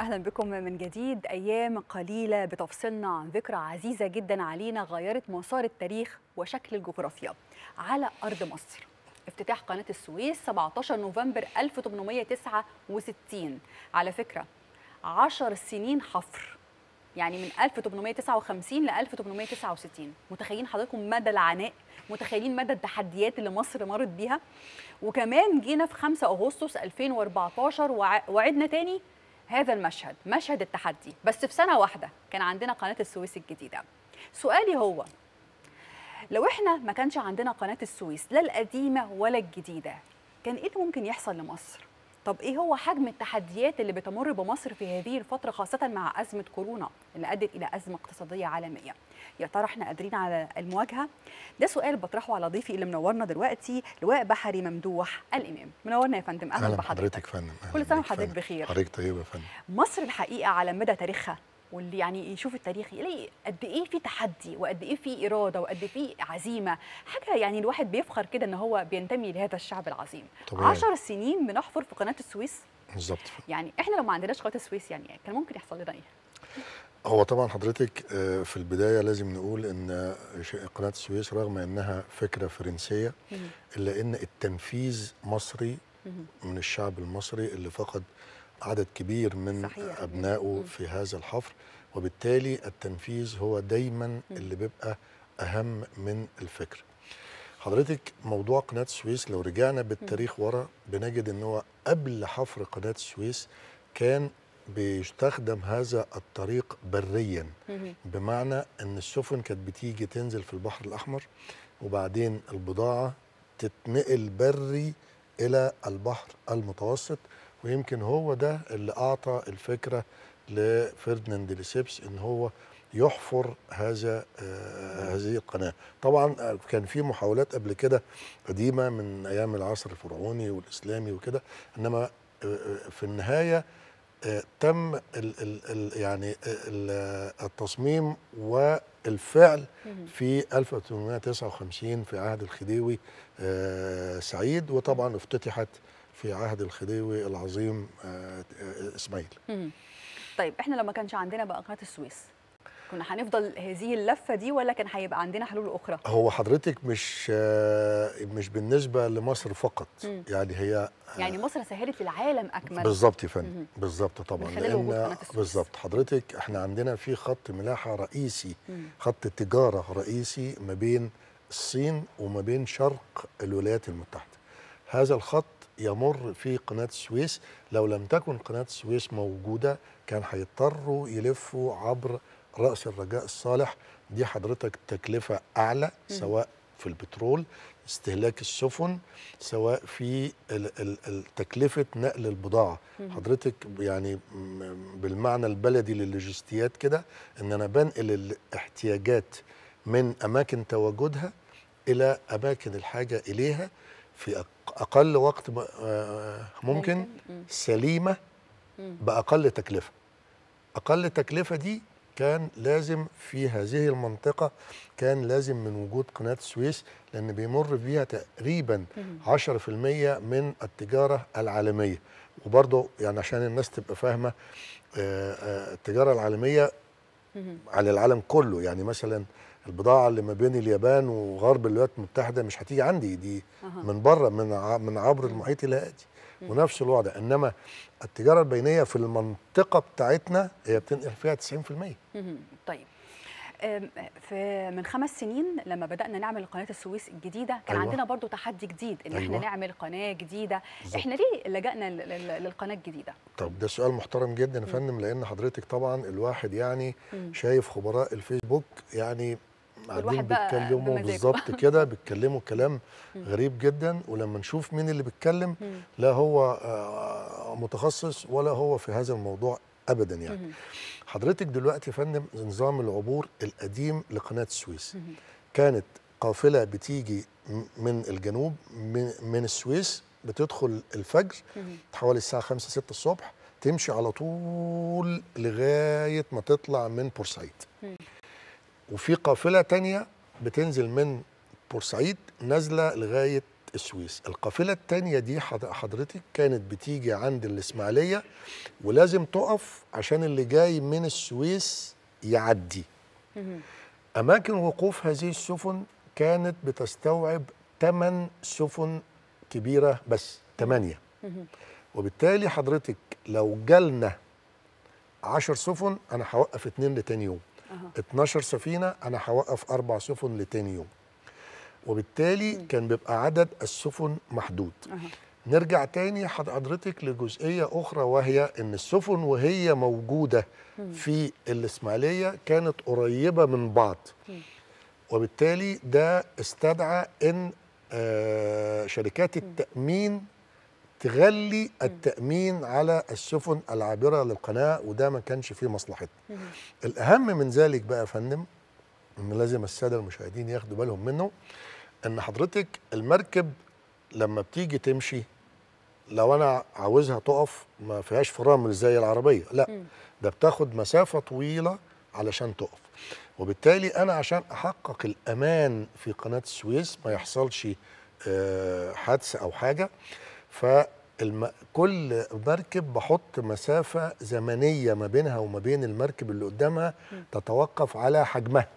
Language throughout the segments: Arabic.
اهلا بكم من جديد ايام قليله بتفصلنا عن ذكرى عزيزه جدا علينا غيرت مسار التاريخ وشكل الجغرافيا على ارض مصر افتتاح قناه السويس 17 نوفمبر 1869 على فكره 10 سنين حفر يعني من 1859 ل 1869 متخيلين حضراتكم مدى العناء متخيلين مدى التحديات اللي مصر مرت بيها وكمان جينا في 5 اغسطس 2014 وعدنا تاني هذا المشهد مشهد التحدي بس في سنه واحده كان عندنا قناه السويس الجديده سؤالي هو لو احنا ما كانش عندنا قناه السويس لا القديمه ولا الجديده كان ايه اللي ممكن يحصل لمصر طب ايه هو حجم التحديات اللي بتمر بمصر في هذه الفتره خاصه مع ازمه كورونا اللي ادت الى ازمه اقتصاديه عالميه يا ترى احنا قادرين على المواجهه ده سؤال بطرحه على ضيفي اللي منورنا دلوقتي لواء بحري ممدوح الامام منورنا يا فندم اهلا بحضرتك فندم كل سنه وحضرتك بخير حضرتك طيبه يا فندم مصر الحقيقه على مدى تاريخها واللي يعني يشوف التاريخ يلاقي قد ايه في تحدي وقد ايه في اراده وقد ايه في عزيمه حاجه يعني الواحد بيفخر كده ان هو بينتمي لهذا الشعب العظيم 10 سنين بنحفر في قناه السويس بالظبط يعني احنا لو ما عندناش قناه السويس يعني كان ممكن يحصل لنا ايه هو طبعا حضرتك آه، في البدايه لازم نقول ان آه، قناه السويس رغم انها فكره فرنسيه الا ان التنفيذ مصري من الشعب المصري اللي فقد عدد كبير من صحيح. أبنائه في هذا الحفر وبالتالي التنفيذ هو دايما اللي بيبقى أهم من الفكر حضرتك موضوع قناة السويس لو رجعنا بالتاريخ ورا بنجد ان هو قبل حفر قناة السويس كان بيستخدم هذا الطريق بريا بمعنى ان السفن كانت بتيجي تنزل في البحر الاحمر وبعدين البضاعه تتنقل بري الى البحر المتوسط ويمكن هو ده اللي أعطى الفكرة لفردناند ليسيبس إن هو يحفر هذا آه هذه القناه طبعا آه، كان في محاولات قبل كده قديمه من ايام العصر الفرعوني والاسلامي وكده انما آه، آه، في النهايه تم الـ الـ الـ يعني الـ التصميم والفعل في 1859 في عهد الخديوي سعيد وطبعا افتتحت في عهد الخديوي العظيم آه، آه، اسماعيل طيب احنا لما كانش عندنا بقى قناه السويس كنا هنفضل هذه اللفه دي ولا كان هيبقى عندنا حلول اخرى هو حضرتك مش آه، مش بالنسبه لمصر فقط مم. يعني هي يعني مصر سهلت العالم اكمل بالظبط يا فندم بالظبط طبعا لان بالظبط حضرتك احنا عندنا في خط ملاحه رئيسي مم. خط تجاره رئيسي ما بين الصين وما بين شرق الولايات المتحده هذا الخط يمر في قناة السويس لو لم تكن قناة السويس موجودة كان هيضطروا يلفوا عبر رأس الرجاء الصالح دي حضرتك تكلفة أعلى سواء في البترول استهلاك السفن سواء في تكلفة نقل البضاعة حضرتك يعني بالمعنى البلدي للوجستيات كده ان انا بنقل الاحتياجات من اماكن تواجدها الى اماكن الحاجة اليها في اقل وقت آه، ممكن سليمه باقل تكلفه اقل تكلفه دي كان لازم في هذه المنطقه كان لازم من وجود قناه السويس لان بيمر فيها تقريبا 10% من التجاره العالميه وبرضه يعني عشان الناس تبقى فاهمه آه، آه، التجاره العالميه على العالم كله يعني مثلا البضاعه اللي ما بين اليابان وغرب الولايات المتحده مش هتيجي عندي دي أه. من بره من من عبر المحيط الى ونفس الوضع انما التجاره البينيه في المنطقه بتاعتنا هي بتنقل فيها 90% طيب في من خمس سنين لما بدأنا نعمل قناة السويس الجديدة كان أيوة. عندنا برضو تحدي جديد إن أيوة. إحنا نعمل قناة جديدة بالزبط. إحنا ليه لجأنا للقناة الجديدة؟ طب ده سؤال محترم جدا يا فندم لأن حضرتك طبعا الواحد يعني شايف خبراء الفيسبوك يعني والواحد بقى بيتكلموا بالظبط كده بيتكلموا كلام غريب جدا ولما نشوف مين اللي بيتكلم لا هو آه، متخصص ولا هو في هذا الموضوع ابدا يعني حضرتك دلوقتي يا فندم نظام العبور القديم لقناه السويس كانت قافله بتيجي من الجنوب من السويس بتدخل الفجر حوالي الساعه 5 6 الصبح تمشي على طول لغايه ما تطلع من بورسعيد وفي قافله تانية بتنزل من بورسعيد نازله لغايه السويس القافله التانية دي حضرتك كانت بتيجي عند الاسماعيليه ولازم تقف عشان اللي جاي من السويس يعدي اماكن وقوف هذه السفن كانت بتستوعب 8 سفن كبيره بس 8 وبالتالي حضرتك لو جالنا 10 سفن انا هوقف اتنين لتاني يوم أه. 12 سفينه انا هوقف اربع سفن لتاني يوم وبالتالي م. كان بيبقى عدد السفن محدود أه. نرجع تاني حضرتك لجزئيه اخرى وهي ان السفن وهي موجوده م. في الاسماعيليه كانت قريبه من بعض م. وبالتالي ده استدعى ان آه، شركات التامين تغلي التامين على السفن العابره للقناه وده ما كانش في مصلحتنا الاهم من ذلك بقى يا فندم ان لازم الساده المشاهدين ياخدوا بالهم منه ان حضرتك المركب لما بتيجي تمشي لو انا عاوزها تقف ما فيهاش فرامل زي العربيه لا ده بتاخد مسافه طويله علشان تقف وبالتالي انا عشان احقق الامان في قناه السويس ما يحصلش آه، حادثه او حاجه فكل مركب بحط مسافة زمنية ما بينها وما بين المركب اللي قدامها تتوقف على حجمها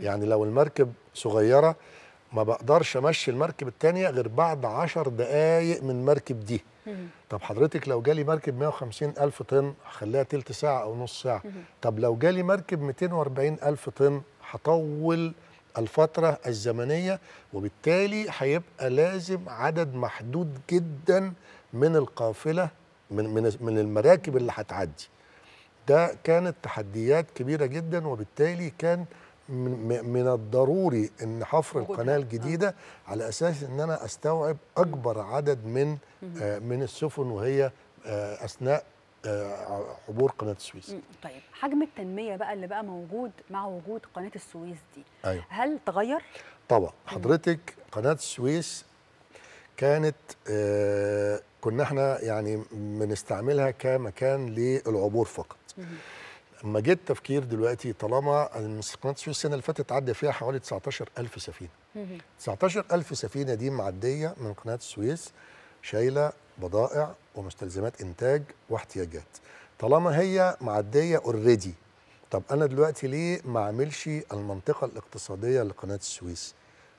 يعني لو المركب صغيرة ما بقدرش امشي المركب الثانيه غير بعد 10 دقائق من المركب دي طب حضرتك لو جالي مركب 150 ألف طن هخليها تلت ساعة أو نص ساعة طب لو جالي مركب 240 ألف طن هطول الفترة الزمنية وبالتالي هيبقى لازم عدد محدود جدا من القافلة من, من, من المراكب اللي هتعدي ده كانت تحديات كبيرة جدا وبالتالي كان من الضروري ان حفر القناه الجديده على اساس ان انا استوعب اكبر عدد من آه، من السفن وهي آه، اثناء آه، عبور قناه السويس طيب حجم التنميه بقى اللي بقى موجود مع وجود قناه السويس دي أيوة. هل تغير طبعا حضرتك قناه السويس كانت آه كنا احنا يعني بنستعملها كمكان للعبور فقط لما جه التفكير دلوقتي طالما قناه السويس السنه اللي فاتت عدى فيها حوالي 19000 سفينه 19000 سفينه دي معديه من قناه السويس شايله بضائع ومستلزمات انتاج واحتياجات طالما هي معديه اوريدي طب انا دلوقتي ليه ما اعملش المنطقه الاقتصاديه لقناه السويس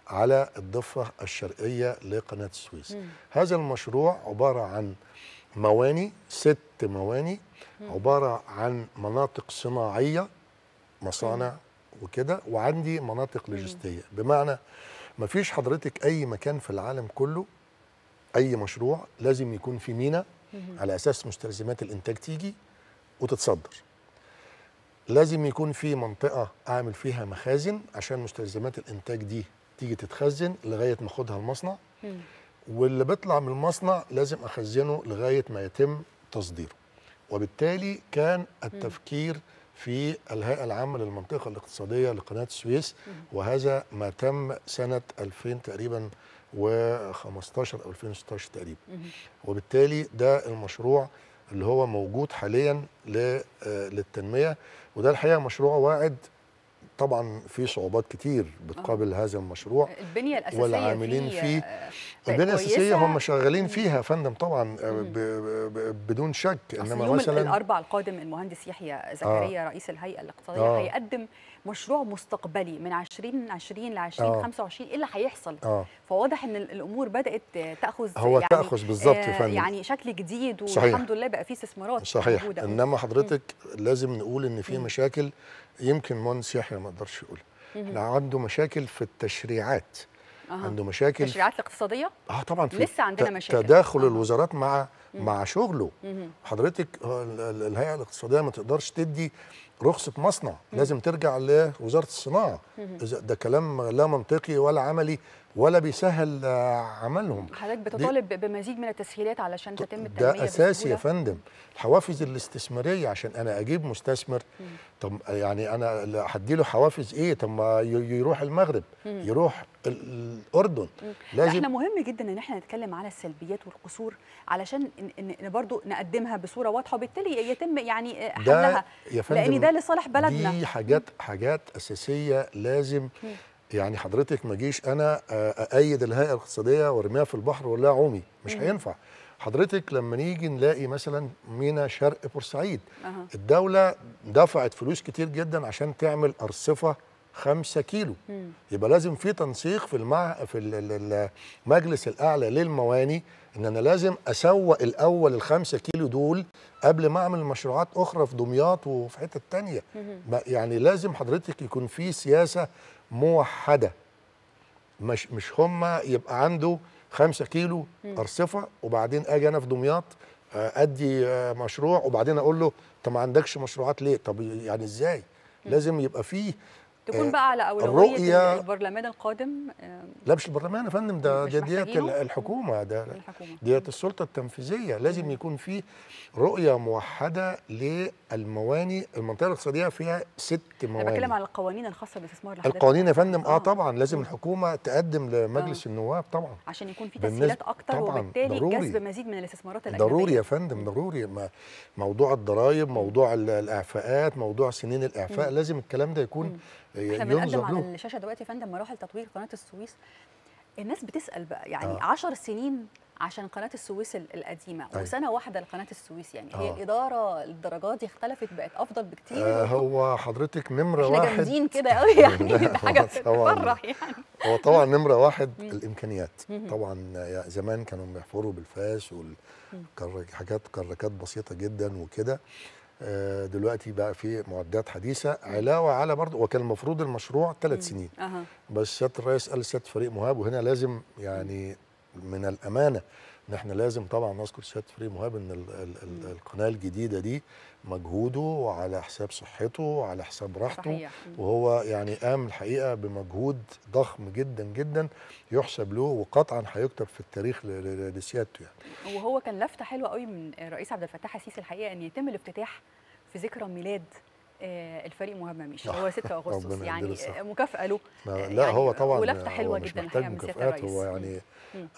على الضفه الشرقيه لقناه السويس مم. هذا المشروع عباره عن مواني ست مواني مم. عباره عن مناطق صناعيه مصانع مم. وكده وعندي مناطق لوجستيه بمعنى ما فيش حضرتك اي مكان في العالم كله اي مشروع لازم يكون في مينا على اساس مستلزمات الانتاج تيجي وتتصدر لازم يكون في منطقه اعمل فيها مخازن عشان مستلزمات الانتاج دي تيجي تتخزن لغايه ما اخدها المصنع واللي بيطلع من المصنع لازم اخزنه لغايه ما يتم تصديره وبالتالي كان التفكير في الهيئه العامه للمنطقه الاقتصاديه لقناه السويس وهذا ما تم سنه 2000 تقريبا و15 او 2016 تقريبا وبالتالي ده المشروع اللي هو موجود حاليا آه، للتنميه وده الحقيقه مشروع واعد طبعا في صعوبات كتير بتقابل آه. هذا المشروع البنيه الاساسيه والعاملين فيه, آه، طيب البنيه الاساسيه هم شغالين فيها فندم طبعا بدون شك انما مثلا الاربع القادم المهندس يحيى زكريا آه رئيس الهيئه الاقتصاديه آه هيقدم مشروع مستقبلي من 2020 ل 2025 ايه اللي هيحصل آه. فواضح ان الامور بدات تاخذ هو يعني تاخذ بالظبط آه يعني شكل جديد والحمد لله بقى في استثمارات صحيح موجودة. انما حضرتك م. لازم نقول ان في مشاكل يمكن مهندس يحيى ما اقدرش يقولها احنا عنده مشاكل في التشريعات أه. عنده مشاكل التشريعات الاقتصاديه اه طبعا في لسه عندنا مشاكل تداخل أه. الوزارات مع مم. مع شغله مم. حضرتك الهيئه الاقتصاديه ما تقدرش تدي رخصه مصنع لازم ترجع لوزاره الصناعه ده كلام لا منطقي ولا عملي ولا بيسهل آه، عملهم حضرتك بتطالب بمزيد من التسهيلات علشان تتم التنميه ده اساسي يا فندم الحوافز الاستثماريه عشان انا اجيب مستثمر مم. طب يعني انا هديله حوافز ايه طب ما يروح المغرب مم. يروح الاردن لازم احنا مهم جدا ان احنا نتكلم على السلبيات والقصور علشان ان برضو نقدمها بصوره واضحه وبالتالي يتم يعني حلها آه، ده يا فندم لان ده لصالح بلدنا دي حاجات حاجات اساسيه لازم يعني حضرتك ما جيش انا آه، اايد الهيئه الاقتصاديه وارميها في البحر ولا عومي مش هينفع حضرتك لما نيجي نلاقي مثلا مينا شرق بورسعيد أه. الدوله دفعت فلوس كتير جدا عشان تعمل ارصفه 5 كيلو مم. يبقى لازم في تنسيق في المع في المجلس الاعلى للمواني ان انا لازم اسوق الاول 5 كيلو دول قبل ما اعمل مشروعات اخرى في دمياط وفي حته ثانيه يعني لازم حضرتك يكون في سياسه موحده مش مش هم يبقى عنده 5 كيلو مم. ارصفه وبعدين اجي انا في دمياط آه، ادي آه، مشروع وبعدين اقول له انت ما عندكش مشروعات ليه طب يعني ازاي لازم يبقى فيه تكون آه، بقى على اولويه البرلمان القادم آه، لا مش البرلمان يا فندم ده ديت الحكومه ده ديت السلطه التنفيذيه لازم يكون في رؤيه موحده للمواني المنطقه الاقتصاديه فيها ست مواني انا بتكلم على القوانين الخاصه بالاستثمار القوانين يا فندم اه, آه. طبعا لازم الحكومه تقدم لمجلس آه. النواب طبعا عشان يكون في تسهيلات اكتر طبعاً وبالتالي ضروري. جذب مزيد من الاستثمارات الاجنبيه ضروري يا فندم ضروري موضوع الضرائب موضوع الاعفاءات موضوع سنين الاعفاء لازم الكلام ده يكون إيه، احنا بنقدم على الشاشه دلوقتي يا فندم مراحل تطوير قناه السويس الناس بتسال بقى يعني 10 آه. سنين عشان قناه السويس القديمه أي. طيب. وسنه واحده لقناه السويس يعني هي آه. الاداره الدرجات دي اختلفت بقت افضل بكتير آه هو حضرتك نمره احنا واحد احنا جامدين كده قوي يعني حاجه تفرح يعني هو طبعا نمره واحد الامكانيات طبعا زمان كانوا بيحفروا بالفاس وكان حاجات كركات بسيطه جدا وكده آه، دلوقتي بقى في معدات حديثه علاوه على برضه وكان المفروض المشروع ثلاث سنين بس سياده الرئيس قال سياده فريق مهاب وهنا لازم يعني من الامانه ان احنا لازم طبعا نذكر سياده فريق مهاب ان الـ الـ الـ القناه الجديده دي مجهوده على حساب صحته وعلى حساب راحته صحيح. وهو يعني قام الحقيقه بمجهود ضخم جدا جدا يحسب له وقطعا هيكتب في التاريخ لسيادته يعني وهو كان لفته حلوه قوي من الرئيس عبد الفتاح السيسي الحقيقه ان يتم الافتتاح في ذكرى ميلاد آه، الفريق مش هو 6 اغسطس يعني مكافاه له لا, آه، لا هو يعني طبعا ولفته حلوه جدا محتاج مكافئات هو يعني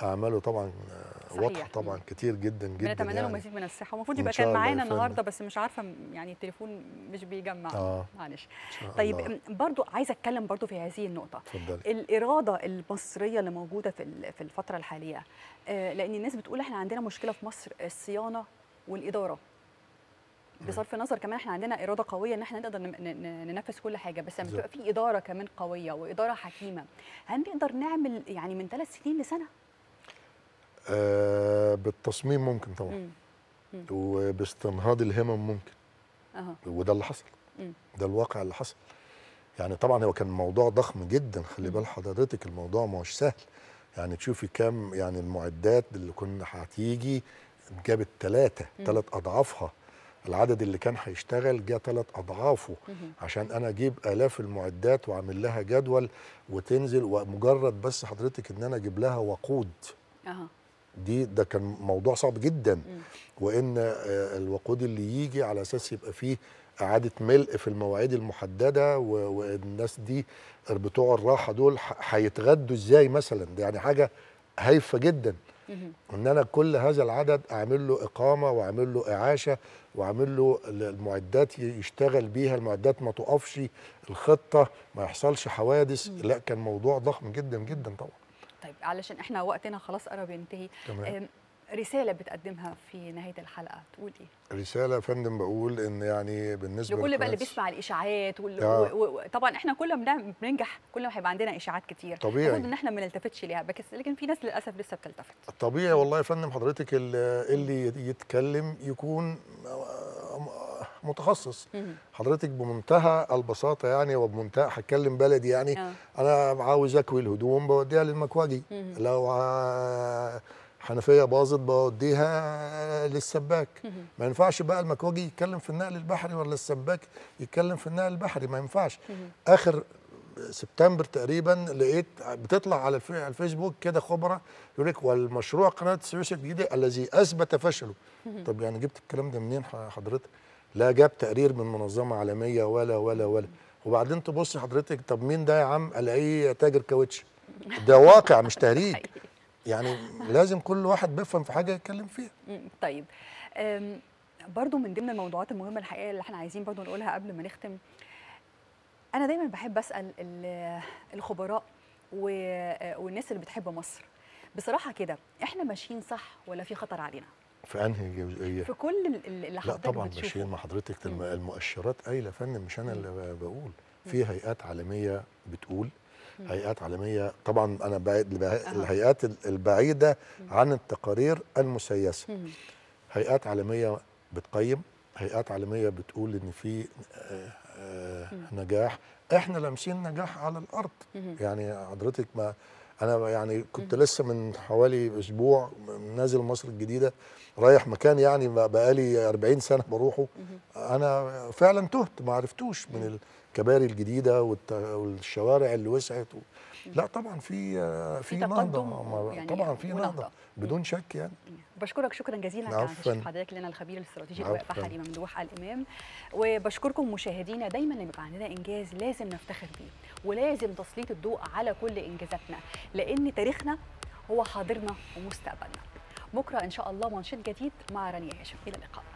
اعماله طبعا آه، واضحه طبعا كتير جدا جدا بنتمنى له يعني. مزيد من الصحه المفروض يبقى كان معانا النهارده بس مش عارفه يعني التليفون مش بيجمع آه. معلش طيب الله. برضو عايزه اتكلم برضو في هذه النقطه فضلي. الاراده المصريه اللي موجوده في في الفتره الحاليه لان الناس بتقول احنا عندنا مشكله في مصر الصيانه والاداره بصرف النظر كمان احنا عندنا اراده قويه ان احنا نقدر ننفذ كل حاجه بس لما يعني تبقى في اداره كمان قويه واداره حكيمه هل نقدر نعمل يعني من ثلاث سنين لسنه؟ آه بالتصميم ممكن طبعا وباستنهاض الهمم ممكن أه. وده اللي حصل مم. ده الواقع اللي حصل يعني طبعا هو كان موضوع ضخم جدا خلي بال حضرتك الموضوع مش سهل يعني تشوفي كم يعني المعدات اللي كنا هتيجي جابت ثلاثة ثلاث أضعافها العدد اللي كان هيشتغل جه ثلاث اضعافه عشان انا اجيب الاف المعدات واعمل لها جدول وتنزل ومجرد بس حضرتك ان انا اجيب لها وقود دي ده كان موضوع صعب جدا وان آه، الوقود اللي يجي على اساس يبقى فيه اعاده ملء في المواعيد المحدده والناس دي بتوع الراحه دول هيتغدوا ازاي مثلا ده يعني حاجه هايفه جدا ان انا كل هذا العدد اعمل له اقامه واعمل له اعاشه واعمل له المعدات يشتغل بيها المعدات ما تقفش الخطه ما يحصلش حوادث لا كان موضوع ضخم جدا جدا طبعا طيب علشان احنا وقتنا خلاص قرب ينتهي تمام. رسالة بتقدمها في نهاية الحلقة تقول إيه؟ رسالة فندم بقول إن يعني بالنسبة لكل بقى اللي بيسمع الإشاعات وال... و... و... طبعا إحنا كل ما بننجح كل ما هيبقى عندنا إشاعات كتير طبيعي المفروض إن إحنا ما نلتفتش ليها بس لكن في ناس للأسف لسه بتلتفت طبيعي والله يا فندم حضرتك اللي يتكلم يكون متخصص حضرتك بمنتهى البساطه يعني وبمنتهى هتكلم بلدي يعني آه. انا عاوز اكوي الهدوم بوديها للمكواجي لو حنفيه باظت بوديها للسباك ما ينفعش بقى المكواجي يتكلم في النقل البحري ولا السباك يتكلم في النقل البحري ما ينفعش اخر سبتمبر تقريبا لقيت بتطلع على الفيسبوك كده خبراء يقول لك والمشروع قناه السويس الجديده الذي اثبت فشله طب يعني جبت الكلام ده منين حضرتك لا جاب تقرير من منظمه عالميه ولا ولا ولا وبعدين تبص حضرتك طب مين ده يا عم الاقيه تاجر كاوتش ده واقع مش تهريج يعني لازم كل واحد بيفهم في حاجه يتكلم فيها طيب برضو من ضمن الموضوعات المهمه الحقيقه اللي احنا عايزين برضو نقولها قبل ما نختم انا دايما بحب اسال الخبراء والناس اللي بتحب مصر بصراحه كده احنا ماشيين صح ولا في خطر علينا في انهي جزئيه في كل اللي حضرتك لا طبعا ماشيين مع حضرتك المؤشرات قايله فن مش انا اللي بقول في هيئات عالميه بتقول هيئات عالميه طبعا انا بعيد الهيئات البعيده عن التقارير المسيسه هيئات عالميه بتقيم هيئات عالميه بتقول ان في آه، نجاح احنا لامسين نجاح على الارض يعني حضرتك ما انا يعني كنت لسه من حوالي اسبوع نازل مصر الجديده رايح مكان يعني بقالي 40 سنه بروحه انا فعلا تهت ما عرفتوش من الكباري الجديده والشوارع اللي وسعت و... لا طبعا في في نهضه يعني طبعا في نهضه بدون شك يعني بشكرك شكرا جزيلا على حضرتك لنا الخبير الاستراتيجي الوقفه حليم ممدوح الامام وبشكركم مشاهدينا دايما لما يبقى عندنا انجاز لازم نفتخر بيه ولازم تسليط الضوء على كل انجازاتنا لان تاريخنا هو حاضرنا ومستقبلنا بكره ان شاء الله منشط جديد مع رانيا هاشم الى اللقاء